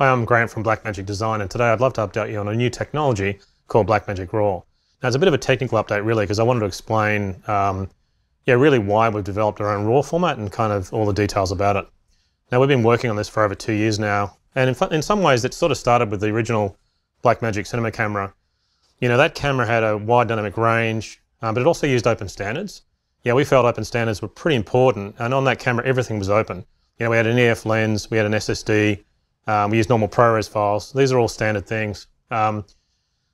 Hi, I'm Grant from Blackmagic Design, and today I'd love to update you on a new technology called Blackmagic RAW. Now, it's a bit of a technical update, really, because I wanted to explain, um, yeah, really why we've developed our own RAW format and kind of all the details about it. Now, we've been working on this for over two years now, and in, in some ways, it sort of started with the original Blackmagic cinema camera. You know, that camera had a wide dynamic range, um, but it also used open standards. Yeah, we felt open standards were pretty important, and on that camera, everything was open. You know, we had an EF lens, we had an SSD, um, we use normal ProRes files. These are all standard things. Um,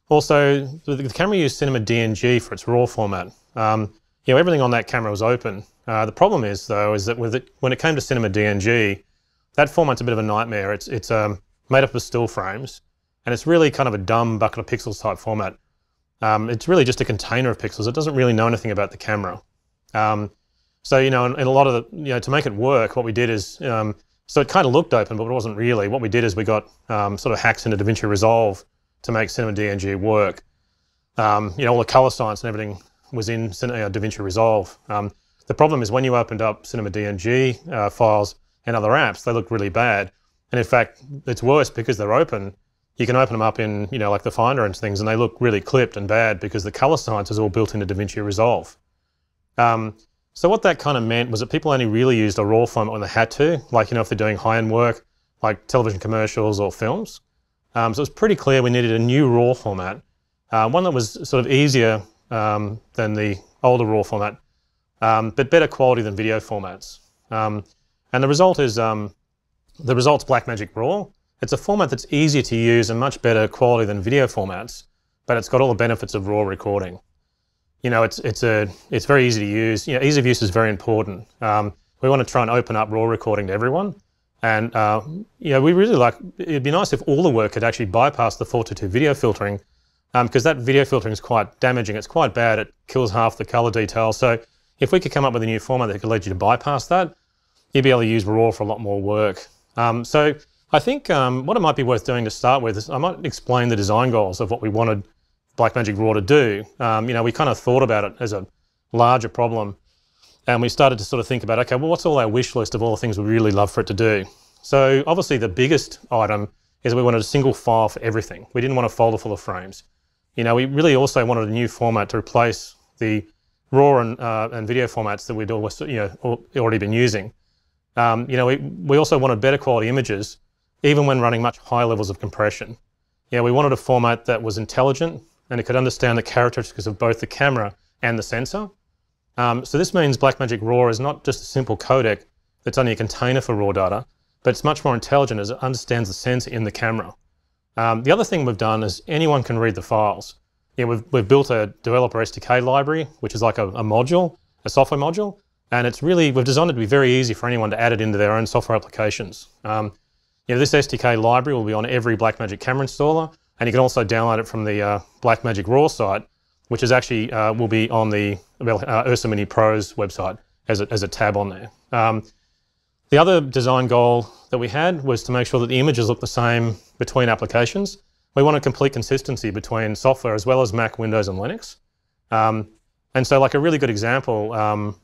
also, the, the, camera used Cinema DNG for its RAW format. Um, you know, everything on that camera was open. Uh, the problem is, though, is that it, when it came to Cinema DNG, that format's a bit of a nightmare. It's, it's um, made up of still frames, and it's really kind of a dumb bucket of pixels type format. Um, it's really just a container of pixels. It doesn't really know anything about the camera. Um, so, you know, and a lot of the, you know, to make it work, what we did is so it kind of looked open, but it wasn't really. What we did is we got um, sort of hacks into DaVinci Resolve to make Cinema DNG work. Um, you know, all the color science and everything was in uh, DaVinci Resolve. Um, the problem is when you opened up Cinema DNG uh, files and other apps, they looked really bad. And in fact, it's worse because they're open. You can open them up in, you know, like the Finder and things, and they look really clipped and bad because the color science is all built into DaVinci Resolve. Um, so what that kind of meant was that people only really used a RAW format when they had to, like you know if they're doing high-end work, like television commercials or films. Um, so it's pretty clear we needed a new RAW format, uh, one that was sort of easier um, than the older RAW format, um, but better quality than video formats. Um, and the result is um, the result's Blackmagic RAW. It's a format that's easier to use and much better quality than video formats, but it's got all the benefits of RAW recording you know, it's, it's, a, it's very easy to use. You know, ease of use is very important. Um, we want to try and open up raw recording to everyone. And uh, you know, we really like, it'd be nice if all the work could actually bypass the 422 video filtering because um, that video filtering is quite damaging. It's quite bad. It kills half the color detail. So if we could come up with a new format that could lead you to bypass that, you'd be able to use RAW for a lot more work. Um, so I think um, what it might be worth doing to start with is I might explain the design goals of what we wanted Blackmagic Raw to do, um, you know, we kind of thought about it as a larger problem. And we started to sort of think about, okay, well, what's all our wish list of all the things we really love for it to do? So obviously the biggest item is we wanted a single file for everything. We didn't want a folder full of frames. You know, we really also wanted a new format to replace the RAW and, uh, and video formats that we'd always, you know, already been using. Um, you know, we, we also wanted better quality images, even when running much higher levels of compression. Yeah, we wanted a format that was intelligent, and it could understand the characteristics of both the camera and the sensor. Um, so this means Blackmagic RAW is not just a simple codec that's only a container for raw data, but it's much more intelligent as it understands the sensor in the camera. Um, the other thing we've done is anyone can read the files. Yeah, we've, we've built a developer SDK library, which is like a, a module, a software module, and it's really, we've designed it to be very easy for anyone to add it into their own software applications. Um, you know, this SDK library will be on every Blackmagic camera installer, and you can also download it from the uh, Blackmagic RAW site, which is actually, uh, will be on the uh, Ursa Mini Pro's website as a, as a tab on there. Um, the other design goal that we had was to make sure that the images look the same between applications. We wanted complete consistency between software as well as Mac, Windows, and Linux. Um, and so like a really good example um,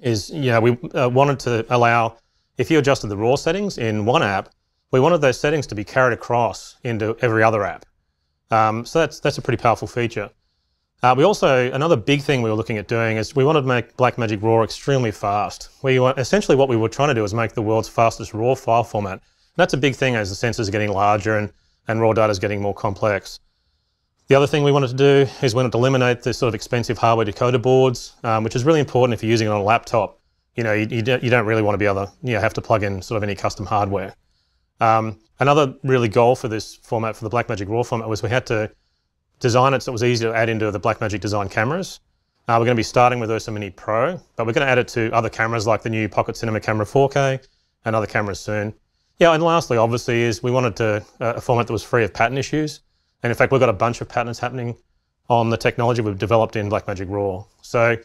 is, you know, we uh, wanted to allow, if you adjusted the raw settings in one app, we wanted those settings to be carried across into every other app. Um, so that's, that's a pretty powerful feature. Uh, we also, another big thing we were looking at doing is we wanted to make Blackmagic RAW extremely fast. We Essentially what we were trying to do is make the world's fastest RAW file format. And that's a big thing as the sensors are getting larger and, and RAW data is getting more complex. The other thing we wanted to do is we wanted to eliminate the sort of expensive hardware decoder boards, um, which is really important if you're using it on a laptop. You know, you, you, don't, you don't really want to be able to, you know, have to plug in sort of any custom hardware. Um, another really goal for this format, for the Blackmagic RAW format, was we had to design it so it was easy to add into the Blackmagic design cameras. Uh, we're gonna be starting with Ursa Mini Pro, but we're gonna add it to other cameras like the new Pocket Cinema Camera 4K and other cameras soon. Yeah, and lastly, obviously, is we wanted to, uh, a format that was free of patent issues. And in fact, we've got a bunch of patents happening on the technology we've developed in Blackmagic RAW. So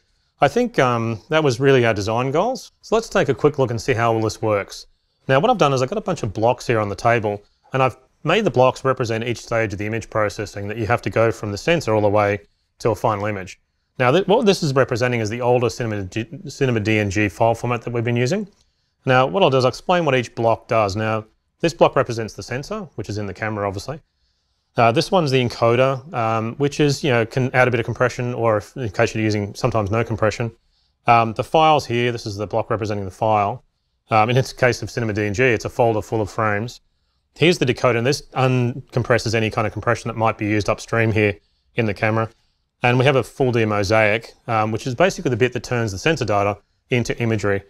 I think um, that was really our design goals. So let's take a quick look and see how all this works. Now what I've done is I've got a bunch of blocks here on the table and I've made the blocks represent each stage of the image processing that you have to go from the sensor all the way to a final image. Now th what this is representing is the older Cinema, G Cinema DNG file format that we've been using. Now what I'll do is I'll explain what each block does. Now this block represents the sensor, which is in the camera obviously. Uh, this one's the encoder, um, which is, you know, can add a bit of compression or if, in case you're using sometimes no compression. Um, the files here, this is the block representing the file. Um, in the case of Cinema DNG, it's a folder full of frames. Here's the decoder, and this uncompresses any kind of compression that might be used upstream here in the camera. And we have a full D mosaic, um, which is basically the bit that turns the sensor data into imagery.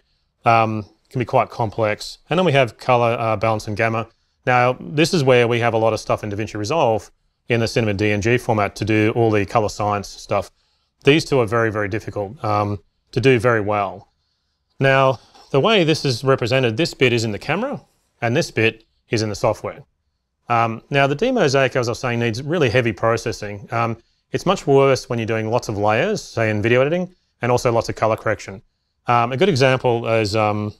Um, can be quite complex. And then we have color, uh, balance, and gamma. Now, this is where we have a lot of stuff in DaVinci Resolve in the Cinema DNG format to do all the color science stuff. These two are very, very difficult um, to do very well. Now, the way this is represented, this bit is in the camera and this bit is in the software. Um, now the demosaic, as I was saying, needs really heavy processing. Um, it's much worse when you're doing lots of layers, say in video editing, and also lots of color correction. Um, a good example is, um,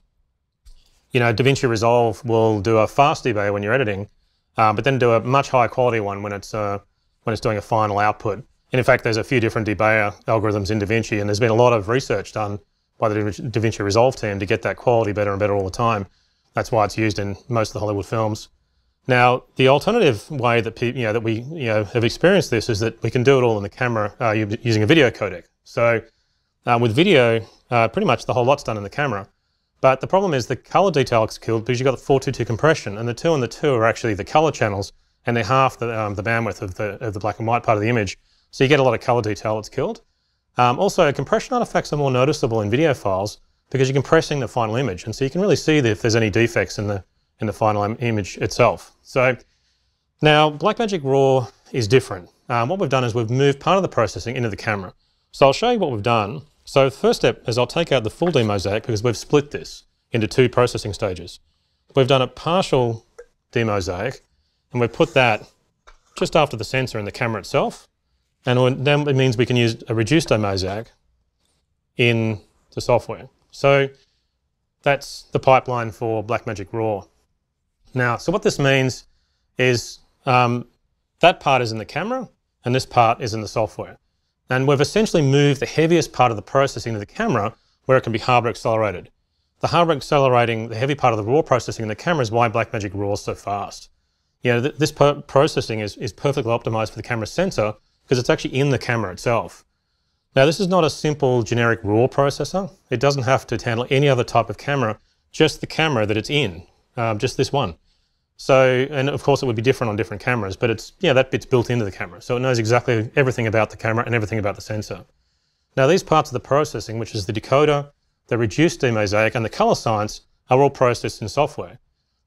you know, DaVinci Resolve will do a fast debayer when you're editing, uh, but then do a much higher quality one when it's, uh, when it's doing a final output. And in fact, there's a few different debayer algorithms in DaVinci, and there's been a lot of research done by the DaVinci Resolve team to get that quality better and better all the time. That's why it's used in most of the Hollywood films. Now, the alternative way that you know that we you know have experienced this is that we can do it all in the camera uh, using a video codec. So, uh, with video, uh, pretty much the whole lot's done in the camera. But the problem is the color detail is killed because you've got the 422 compression, and the two and the two are actually the color channels, and they're half the, um, the bandwidth of the, of the black and white part of the image. So you get a lot of color detail that's killed. Um, also, compression artifacts are more noticeable in video files because you're compressing the final image, and so you can really see if there's any defects in the, in the final Im image itself. So now, Blackmagic RAW is different. Um, what we've done is we've moved part of the processing into the camera. So I'll show you what we've done. So the first step is I'll take out the full demosaic because we've split this into two processing stages. We've done a partial demosaic, and we've put that just after the sensor in the camera itself. And then it means we can use a reduced mosaic in the software. So that's the pipeline for Blackmagic RAW. Now, so what this means is um, that part is in the camera and this part is in the software. And we've essentially moved the heaviest part of the processing to the camera where it can be hardware accelerated. The hardware accelerating, the heavy part of the raw processing in the camera is why Blackmagic RAW is so fast. You know, th this processing is, is perfectly optimized for the camera sensor, because it's actually in the camera itself. Now this is not a simple generic RAW processor. It doesn't have to handle any other type of camera, just the camera that it's in, um, just this one. So, and of course it would be different on different cameras, but it's, yeah, that bit's built into the camera. So it knows exactly everything about the camera and everything about the sensor. Now these parts of the processing, which is the decoder, the reduced demosaic, and the color science are all processed in software.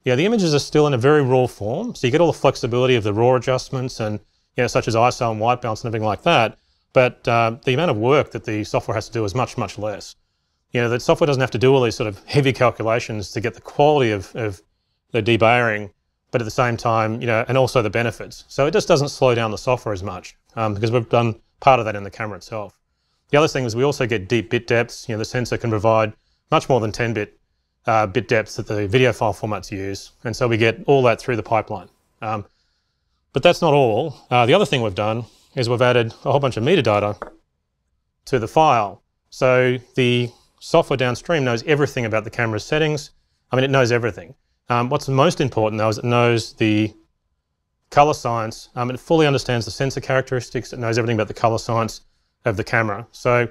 Yeah, the images are still in a very raw form, so you get all the flexibility of the raw adjustments and you know, such as ISO and white balance and everything like that. But uh, the amount of work that the software has to do is much, much less. You know, the software doesn't have to do all these sort of heavy calculations to get the quality of, of the debayering, but at the same time, you know, and also the benefits. So it just doesn't slow down the software as much um, because we've done part of that in the camera itself. The other thing is we also get deep bit depths. You know, the sensor can provide much more than 10-bit uh, bit depths that the video file formats use. And so we get all that through the pipeline. Um, but that's not all. Uh, the other thing we've done is we've added a whole bunch of metadata to the file. So the software downstream knows everything about the camera's settings. I mean, it knows everything. Um, what's most important though is it knows the color science. Um, it fully understands the sensor characteristics. It knows everything about the color science of the camera. So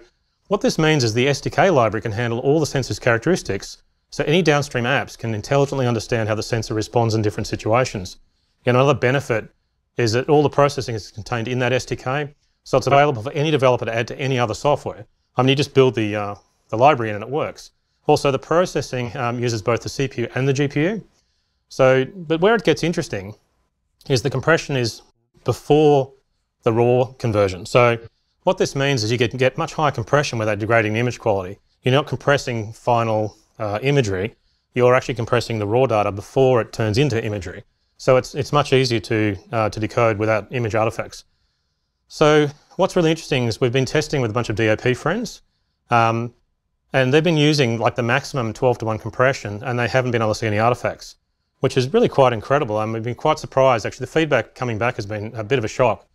what this means is the SDK library can handle all the sensor's characteristics, so any downstream apps can intelligently understand how the sensor responds in different situations. another benefit is that all the processing is contained in that SDK. So it's available for any developer to add to any other software. I mean, you just build the, uh, the library in and it works. Also, the processing um, uses both the CPU and the GPU. So, but where it gets interesting is the compression is before the raw conversion. So what this means is you can get much higher compression without degrading the image quality. You're not compressing final uh, imagery, you're actually compressing the raw data before it turns into imagery. So it's, it's much easier to, uh, to decode without image artifacts. So what's really interesting is we've been testing with a bunch of DOP friends, um, and they've been using like the maximum 12 to 1 compression, and they haven't been able to see any artifacts, which is really quite incredible. and we've been quite surprised. Actually, the feedback coming back has been a bit of a shock.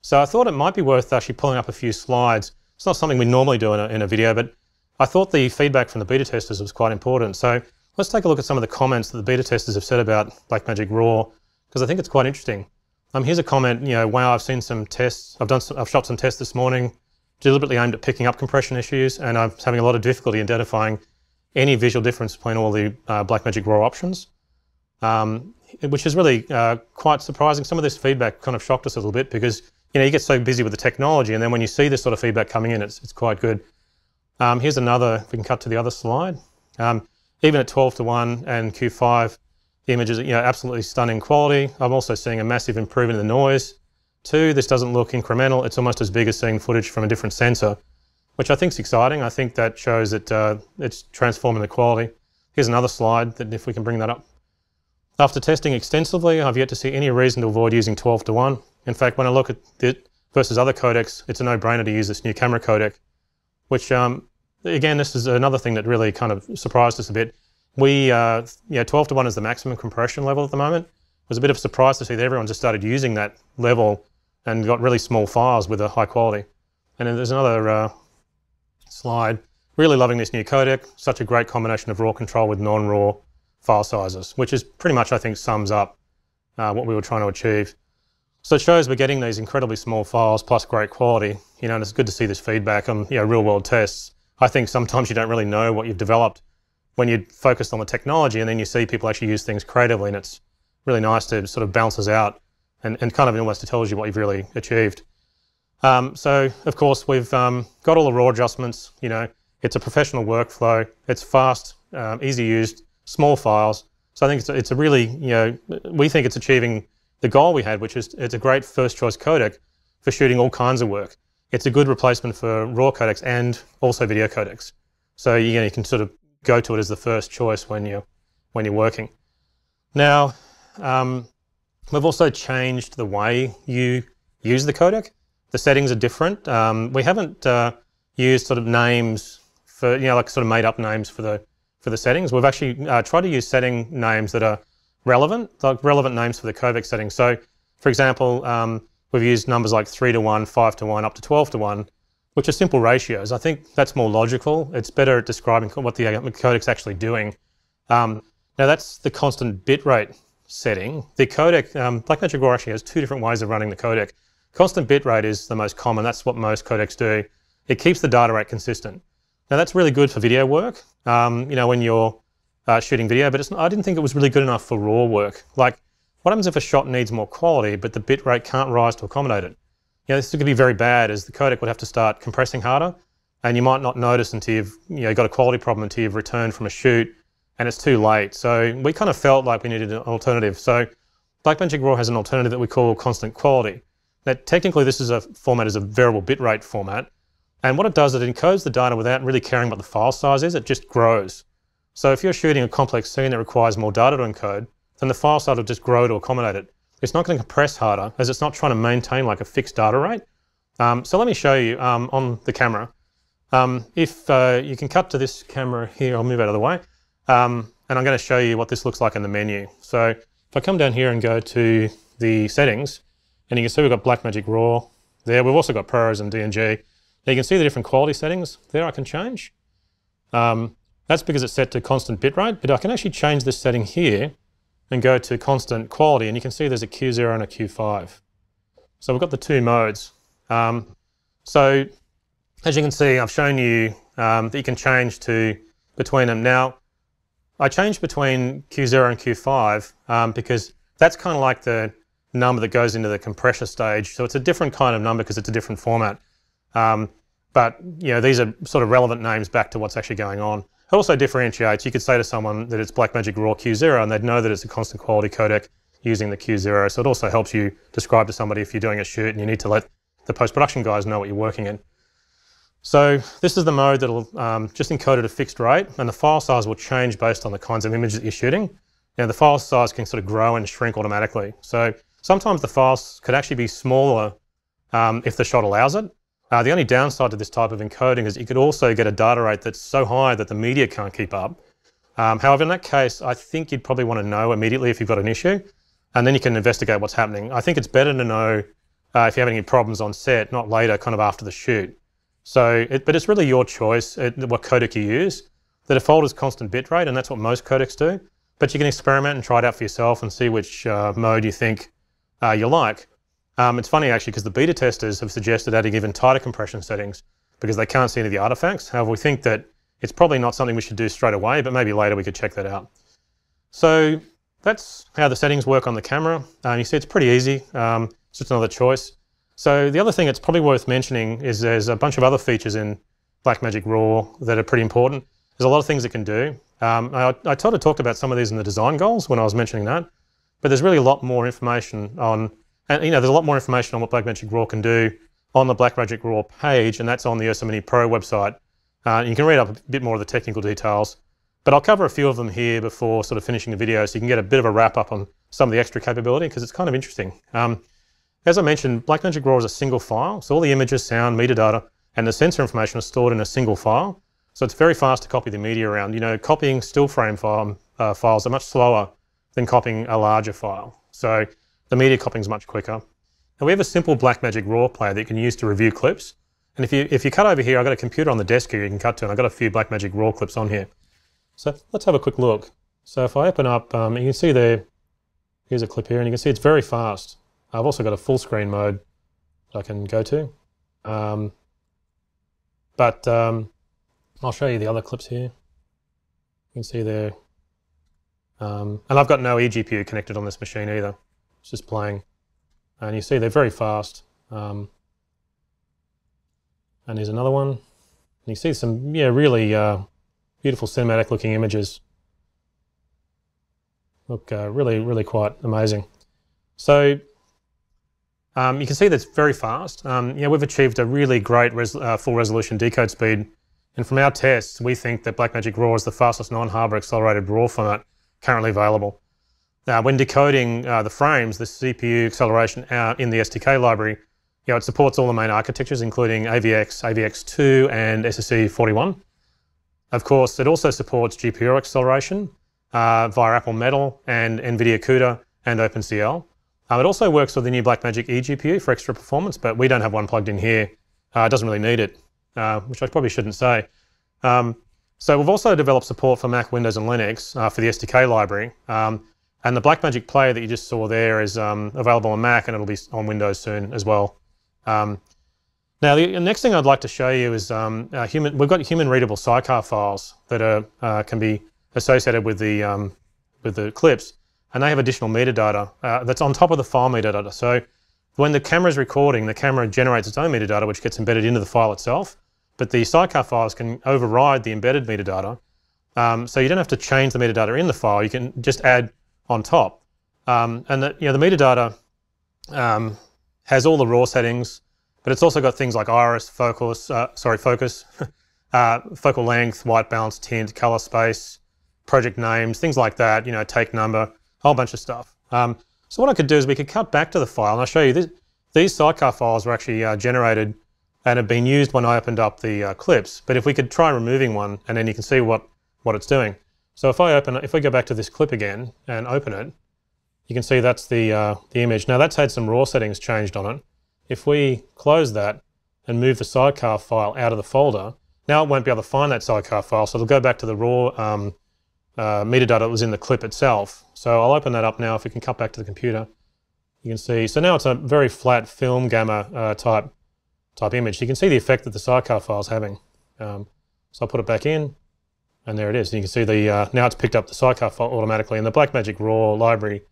So I thought it might be worth actually pulling up a few slides. It's not something we normally do in a, in a video, but I thought the feedback from the beta testers was quite important. So Let's take a look at some of the comments that the beta testers have said about Blackmagic Raw, because I think it's quite interesting. Um, here's a comment, you know, wow, I've seen some tests, I've done some, I've shot some tests this morning, deliberately aimed at picking up compression issues, and I'm having a lot of difficulty identifying any visual difference between all the uh, Blackmagic RAW options, um, which is really uh, quite surprising. Some of this feedback kind of shocked us a little bit because you know you get so busy with the technology, and then when you see this sort of feedback coming in, it's, it's quite good. Um, here's another. If we can cut to the other slide, um, even at 12 to 1 and Q5, the image is you know, absolutely stunning quality. I'm also seeing a massive improvement in the noise. Two, this doesn't look incremental. It's almost as big as seeing footage from a different sensor, which I think is exciting. I think that shows that uh, it's transforming the quality. Here's another slide that if we can bring that up. After testing extensively, I've yet to see any reason to avoid using 12 to 1. In fact, when I look at it versus other codecs, it's a no-brainer to use this new camera codec, which um, again, this is another thing that really kind of surprised us a bit. We, uh, yeah, 12 to 1 is the maximum compression level at the moment. It was a bit of a surprise to see that everyone just started using that level and got really small files with a high quality. And then there's another uh, slide. Really loving this new codec, such a great combination of RAW control with non-RAW file sizes, which is pretty much, I think, sums up uh, what we were trying to achieve. So it shows we're getting these incredibly small files plus great quality, you know, and it's good to see this feedback on, you know, real world tests. I think sometimes you don't really know what you've developed when you're focused on the technology and then you see people actually use things creatively and it's really nice to sort of bounces out and, and kind of almost tells you what you've really achieved. Um, so of course we've um, got all the raw adjustments, you know, it's a professional workflow, it's fast, um, easy used, small files. So I think it's a, it's a really, you know, we think it's achieving the goal we had, which is it's a great first choice codec for shooting all kinds of work it's a good replacement for raw codecs and also video codecs. So you, you can sort of go to it as the first choice when you're, when you're working. Now, um, we've also changed the way you use the codec. The settings are different. Um, we haven't uh, used sort of names for, you know, like sort of made up names for the, for the settings. We've actually uh, tried to use setting names that are relevant, like relevant names for the codec settings. So for example, um, We've used numbers like three to one, five to one, up to 12 to one, which are simple ratios. I think that's more logical. It's better at describing what the um, codec's actually doing. Um, now that's the constant bitrate setting. The codec, um, Blackmagic Raw actually has two different ways of running the codec. Constant bitrate is the most common, that's what most codecs do. It keeps the data rate consistent. Now that's really good for video work, um, you know, when you're uh, shooting video, but I didn't think it was really good enough for raw work. Like what happens if a shot needs more quality, but the bitrate can't rise to accommodate it? You know, this could be very bad as the codec would have to start compressing harder, and you might not notice until you've you know, got a quality problem until you've returned from a shoot and it's too late. So we kind of felt like we needed an alternative. So Blackmagic Raw has an alternative that we call constant quality. Now technically this is a format as a variable bitrate format. And what it does, it encodes the data without really caring what the file size is, it just grows. So if you're shooting a complex scene that requires more data to encode, then the file size will just grow to accommodate it. It's not gonna compress harder as it's not trying to maintain like a fixed data rate. Um, so let me show you um, on the camera. Um, if uh, you can cut to this camera here, I'll move out of the way. Um, and I'm gonna show you what this looks like in the menu. So if I come down here and go to the settings, and you can see we've got Blackmagic RAW there. We've also got ProRes and DNG. Now you can see the different quality settings there I can change. Um, that's because it's set to constant bitrate, but I can actually change this setting here and go to constant quality, and you can see there's a Q0 and a Q5. So we've got the two modes. Um, so as you can see, I've shown you um, that you can change to between them. Now, I changed between Q0 and Q5 um, because that's kind of like the number that goes into the compressor stage. So it's a different kind of number because it's a different format. Um, but you know, these are sort of relevant names back to what's actually going on. It also differentiates. You could say to someone that it's Blackmagic RAW Q0 and they'd know that it's a constant quality codec using the Q0. So it also helps you describe to somebody if you're doing a shoot and you need to let the post-production guys know what you're working in. So this is the mode that'll um, just encode at a fixed rate and the file size will change based on the kinds of images that you're shooting. Now the file size can sort of grow and shrink automatically. So sometimes the files could actually be smaller um, if the shot allows it. Uh, the only downside to this type of encoding is you could also get a data rate that's so high that the media can't keep up. Um, however, in that case, I think you'd probably want to know immediately if you've got an issue, and then you can investigate what's happening. I think it's better to know uh, if you have any problems on set, not later, kind of after the shoot. So, it, but it's really your choice it, what codec you use. The default is constant bitrate, and that's what most codecs do. But you can experiment and try it out for yourself and see which uh, mode you think uh, you like. Um, it's funny actually because the beta testers have suggested adding even tighter compression settings because they can't see any of the artifacts. However, we think that it's probably not something we should do straight away, but maybe later we could check that out. So that's how the settings work on the camera. Um, you see it's pretty easy, um, it's just another choice. So the other thing that's probably worth mentioning is there's a bunch of other features in Blackmagic RAW that are pretty important. There's a lot of things it can do. Um, I, I sort of talked about some of these in the design goals when I was mentioning that, but there's really a lot more information on and you know, there's a lot more information on what Blackmagic RAW can do on the Blackmagic RAW page, and that's on the Ursa Mini Pro website. Uh, you can read up a bit more of the technical details, but I'll cover a few of them here before sort of finishing the video so you can get a bit of a wrap up on some of the extra capability because it's kind of interesting. Um, as I mentioned, Blackmagic RAW is a single file, so all the images, sound, metadata, and the sensor information are stored in a single file. So it's very fast to copy the media around. You know, copying still frame file, uh, files are much slower than copying a larger file. So the media copying is much quicker. And we have a simple Blackmagic RAW player that you can use to review clips. And if you, if you cut over here, I've got a computer on the desk here you can cut to, and I've got a few Blackmagic RAW clips on here. So let's have a quick look. So if I open up, um, you can see there, here's a clip here, and you can see it's very fast. I've also got a full screen mode that I can go to. Um, but um, I'll show you the other clips here. You can see there. Um, and I've got no eGPU connected on this machine either. It's just playing. And you see they're very fast. Um, and here's another one. And you see some, yeah, really uh, beautiful cinematic looking images. Look, uh, really, really quite amazing. So um, you can see that's very fast. Um, we've achieved a really great res uh, full resolution decode speed. And from our tests, we think that Blackmagic RAW is the fastest non-harbor accelerated RAW format currently available. Now, uh, when decoding uh, the frames, the CPU acceleration in the SDK library, you know, it supports all the main architectures, including AVX, AVX2, and SSE41. Of course, it also supports GPU acceleration uh, via Apple Metal and NVIDIA CUDA and OpenCL. Um, it also works with the new Blackmagic eGPU for extra performance, but we don't have one plugged in here. Uh, it doesn't really need it, uh, which I probably shouldn't say. Um, so we've also developed support for Mac, Windows, and Linux for the SDK library. Um, and the Blackmagic Player that you just saw there is um, available on Mac and it'll be on Windows soon as well. Um, now, the next thing I'd like to show you is um, uh, human, we've got human readable sidecar files that are, uh, can be associated with the, um, with the clips and they have additional metadata uh, that's on top of the file metadata. So when the camera is recording, the camera generates its own metadata which gets embedded into the file itself, but the sidecar files can override the embedded metadata. Um, so you don't have to change the metadata in the file, you can just add on top. Um, and that, you know, the metadata um, has all the raw settings, but it's also got things like iris, focus, uh, sorry, focus, uh, focal length, white balance, tint, color space, project names, things like that, you know, take number, a whole bunch of stuff. Um, so what I could do is we could cut back to the file, and I'll show you, this, these sidecar files were actually uh, generated and have been used when I opened up the uh, clips, but if we could try removing one, and then you can see what, what it's doing. So if I open, if I go back to this clip again and open it, you can see that's the, uh, the image. Now that's had some raw settings changed on it. If we close that and move the sidecar file out of the folder, now it won't be able to find that sidecar file, so it'll go back to the raw um, uh, metadata that was in the clip itself. So I'll open that up now if we can cut back to the computer. You can see, so now it's a very flat film gamma uh, type, type image. You can see the effect that the sidecar file is having. Um, so I'll put it back in. And there it is. And you can see the, uh, now it's picked up the sidecar file automatically and the Blackmagic RAW library,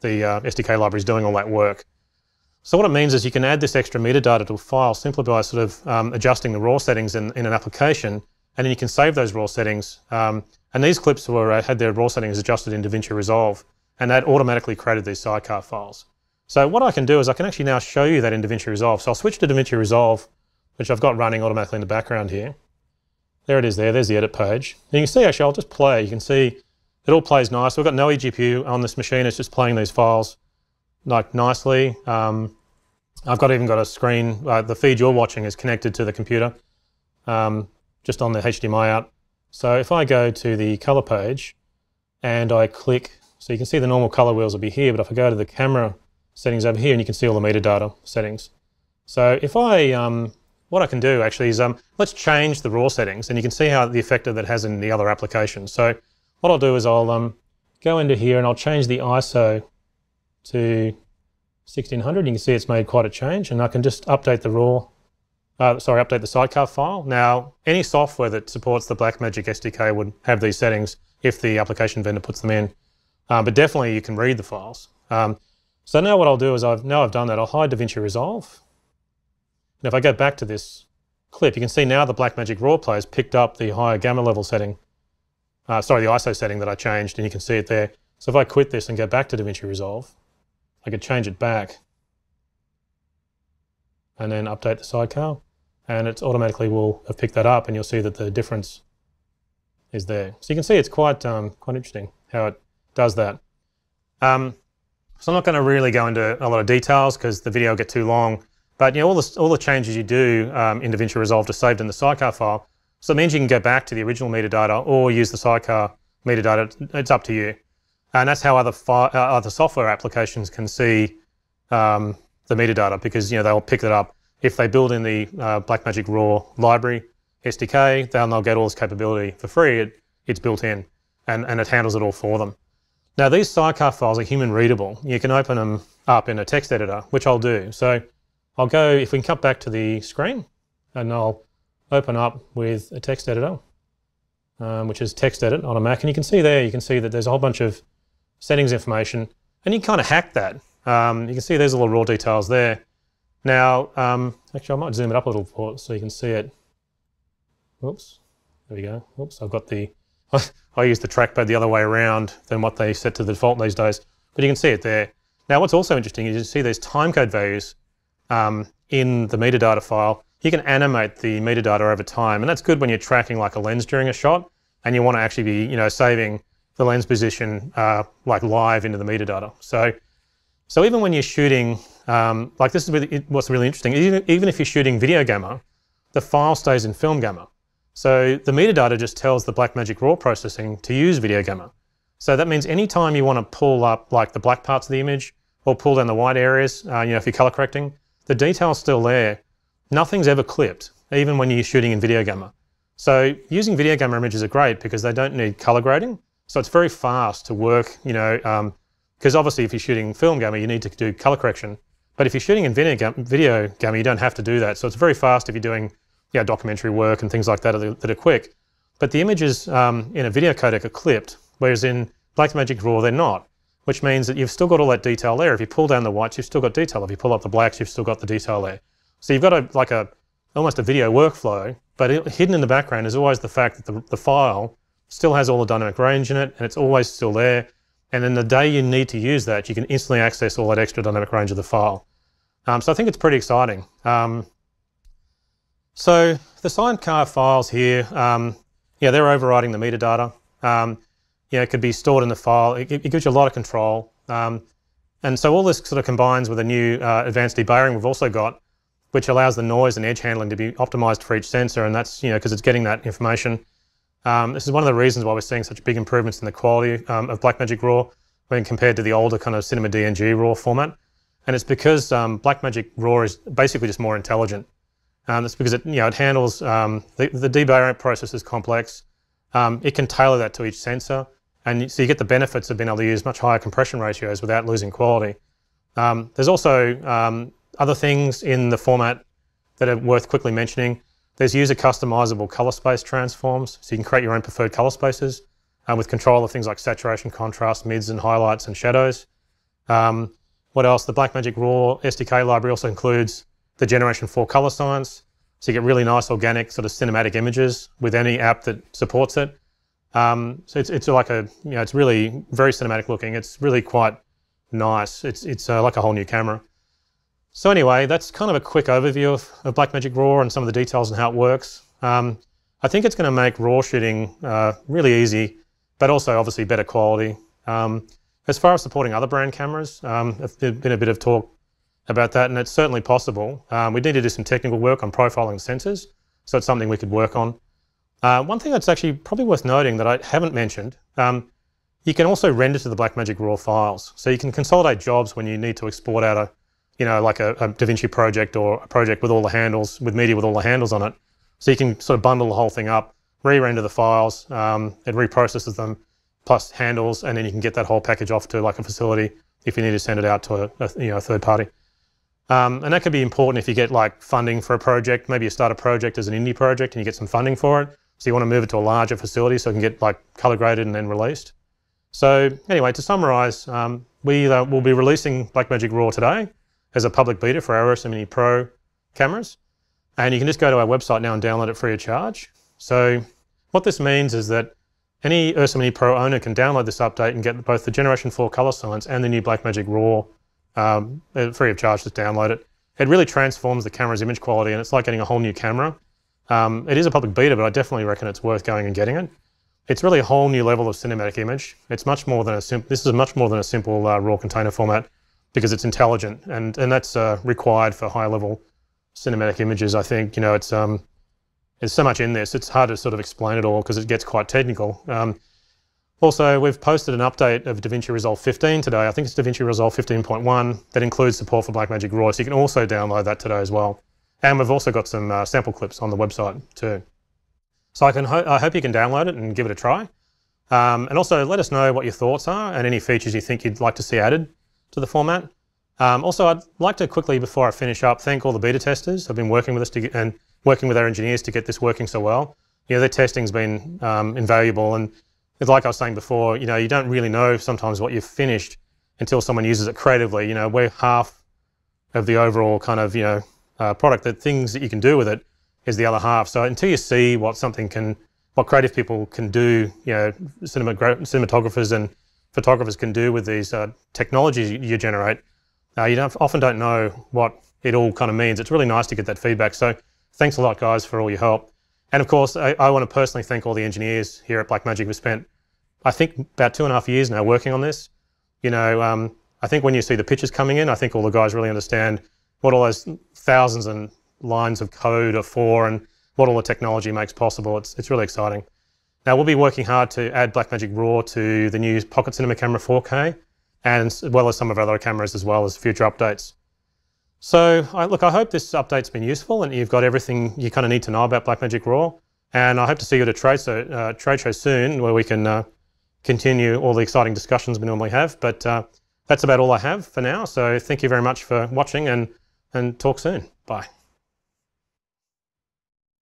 the uh, SDK library is doing all that work. So what it means is you can add this extra metadata to a file simply by sort of um, adjusting the raw settings in, in, an application, and then you can save those raw settings. Um, and these clips were uh, had their raw settings adjusted in DaVinci Resolve, and that automatically created these sidecar files. So what I can do is I can actually now show you that in DaVinci Resolve. So I'll switch to DaVinci Resolve, which I've got running automatically in the background here. There it is there, there's the edit page. And you can see actually, I'll just play, you can see it all plays nice. We've got no eGPU on this machine, it's just playing these files like nicely. Um, I've got even got a screen, uh, the feed you're watching is connected to the computer, um, just on the HDMI out. So if I go to the color page and I click, so you can see the normal color wheels will be here, but if I go to the camera settings over here and you can see all the metadata settings. So if I um, what I can do actually is, um, let's change the raw settings and you can see how the effect that has in the other applications. So what I'll do is I'll um, go into here and I'll change the ISO to 1600. You can see it's made quite a change and I can just update the raw, uh, sorry, update the sidecar file. Now, any software that supports the Blackmagic SDK would have these settings if the application vendor puts them in. Um, but definitely you can read the files. Um, so now what I'll do is I've now I've done that, I'll hide DaVinci Resolve and if I go back to this clip, you can see now the Blackmagic RAW player's picked up the higher gamma level setting, uh, sorry, the ISO setting that I changed, and you can see it there. So if I quit this and go back to DaVinci Resolve, I could change it back and then update the sidecar, and it automatically will have picked that up, and you'll see that the difference is there. So you can see it's quite, um, quite interesting how it does that. Um, so I'm not going to really go into a lot of details because the video will get too long. But you know, all, the, all the changes you do um, in DaVinci Resolve are saved in the sidecar file. So it means you can go back to the original metadata or use the sidecar metadata. It's up to you. And that's how other uh, other software applications can see um, the metadata because you know they'll pick it up. If they build in the uh, Blackmagic RAW library SDK, then they'll get all this capability for free. It, it's built in and, and it handles it all for them. Now these sidecar files are human readable. You can open them up in a text editor, which I'll do. So I'll go, if we can cut back to the screen, and I'll open up with a text editor, um, which is text edit on a Mac. And you can see there, you can see that there's a whole bunch of settings information, and you can kind of hack that. Um, you can see there's all the raw details there. Now, um, actually I might zoom it up a little bit so you can see it. Oops, there we go. Oops, I've got the, I use the trackpad the other way around than what they set to the default these days, but you can see it there. Now what's also interesting is you see there's timecode values um, in the metadata file, you can animate the metadata over time, and that's good when you're tracking like a lens during a shot, and you want to actually be, you know, saving the lens position uh, like live into the metadata. So, so even when you're shooting, um, like this is really, what's really interesting. Even, even if you're shooting video gamma, the file stays in film gamma. So the metadata just tells the Blackmagic RAW processing to use video gamma. So that means anytime you want to pull up like the black parts of the image or pull down the white areas, uh, you know, if you're color correcting, the detail's still there. Nothing's ever clipped, even when you're shooting in video gamma. So using video gamma images are great because they don't need color grading. So it's very fast to work, you know, because um, obviously if you're shooting film gamma, you need to do color correction. But if you're shooting in video gamma, video gamma, you don't have to do that. So it's very fast if you're doing yeah, documentary work and things like that that are quick. But the images um, in a video codec are clipped, whereas in Blackmagic RAW, they're not which means that you've still got all that detail there. If you pull down the whites, you've still got detail. If you pull up the blacks, you've still got the detail there. So you've got a, like a, almost a video workflow, but it, hidden in the background is always the fact that the, the file still has all the dynamic range in it, and it's always still there. And then the day you need to use that, you can instantly access all that extra dynamic range of the file. Um, so I think it's pretty exciting. Um, so the signed car files here, um, yeah, they're overriding the metadata. Um, you know, it could be stored in the file. It, it gives you a lot of control. Um, and so all this sort of combines with a new uh, advanced debayering we've also got, which allows the noise and edge handling to be optimized for each sensor, and that's, you know, because it's getting that information. Um, this is one of the reasons why we're seeing such big improvements in the quality um, of Blackmagic RAW when compared to the older kind of Cinema DNG RAW format. And it's because um, Blackmagic RAW is basically just more intelligent. Um, that's because it, you know, it handles, um, the, the debayering process is complex. Um, it can tailor that to each sensor. And so you get the benefits of being able to use much higher compression ratios without losing quality. Um, there's also um, other things in the format that are worth quickly mentioning. There's user customizable color space transforms, so you can create your own preferred color spaces uh, with control of things like saturation, contrast, mids and highlights and shadows. Um, what else? The Blackmagic RAW SDK library also includes the Generation 4 color science, so you get really nice organic sort of cinematic images with any app that supports it. Um, so it's, it's like a, you know, it's really very cinematic looking. It's really quite nice. It's, it's uh, like a whole new camera. So anyway, that's kind of a quick overview of, of Blackmagic RAW and some of the details and how it works. Um, I think it's gonna make RAW shooting uh, really easy, but also obviously better quality. Um, as far as supporting other brand cameras, um, there's been a bit of talk about that, and it's certainly possible. Um, we need to do some technical work on profiling sensors, so it's something we could work on. Uh, one thing that's actually probably worth noting that I haven't mentioned, um, you can also render to the Blackmagic RAW files. So you can consolidate jobs when you need to export out a, you know, like a, a DaVinci project or a project with all the handles, with media with all the handles on it. So you can sort of bundle the whole thing up, re-render the files, um, it reprocesses them, plus handles, and then you can get that whole package off to like a facility if you need to send it out to a, a you know, a third party. Um, and that could be important if you get like funding for a project. Maybe you start a project as an indie project and you get some funding for it. So you wanna move it to a larger facility so it can get like color graded and then released. So anyway, to summarize, um, we uh, will be releasing Blackmagic RAW today as a public beta for our os Mini Pro cameras. And you can just go to our website now and download it free of charge. So what this means is that any Ursa Mini Pro owner can download this update and get both the Generation 4 Color Science and the new Blackmagic RAW um, uh, free of charge, to download it. It really transforms the camera's image quality and it's like getting a whole new camera. Um, it is a public beta, but I definitely reckon it's worth going and getting it. It's really a whole new level of cinematic image. It's much more than a simple, this is much more than a simple uh, raw container format because it's intelligent and, and that's uh, required for high level cinematic images. I think, you know, it's, um, there's so much in this, it's hard to sort of explain it all because it gets quite technical. Um, also, we've posted an update of DaVinci Resolve 15 today. I think it's DaVinci Resolve 15.1 that includes support for Blackmagic RAW, so you can also download that today as well. And we've also got some uh, sample clips on the website too. So I, can ho I hope you can download it and give it a try. Um, and also let us know what your thoughts are and any features you think you'd like to see added to the format. Um, also, I'd like to quickly, before I finish up, thank all the beta testers who've been working with us get, and working with our engineers to get this working so well. You know, their testing's been um, invaluable. And like I was saying before, you know, you don't really know sometimes what you've finished until someone uses it creatively. You know, we're half of the overall kind of, you know, uh, product, the things that you can do with it is the other half. So until you see what something can, what creative people can do, you know, cinematographers and photographers can do with these uh, technologies you generate, uh, you don't, often don't know what it all kind of means. It's really nice to get that feedback. So thanks a lot, guys, for all your help. And of course, I, I want to personally thank all the engineers here at Blackmagic. We've spent, I think, about two and a half years now working on this. You know, um, I think when you see the pictures coming in, I think all the guys really understand what all those thousands and lines of code are for and what all the technology makes possible. It's, it's really exciting. Now we'll be working hard to add Blackmagic RAW to the new Pocket Cinema Camera 4K and as well as some of our other cameras as well as future updates. So I, look, I hope this update's been useful and you've got everything you kind of need to know about Blackmagic RAW. And I hope to see you at a trade, so, uh, trade show soon where we can uh, continue all the exciting discussions we normally have. But uh, that's about all I have for now. So thank you very much for watching and and talk soon. Bye.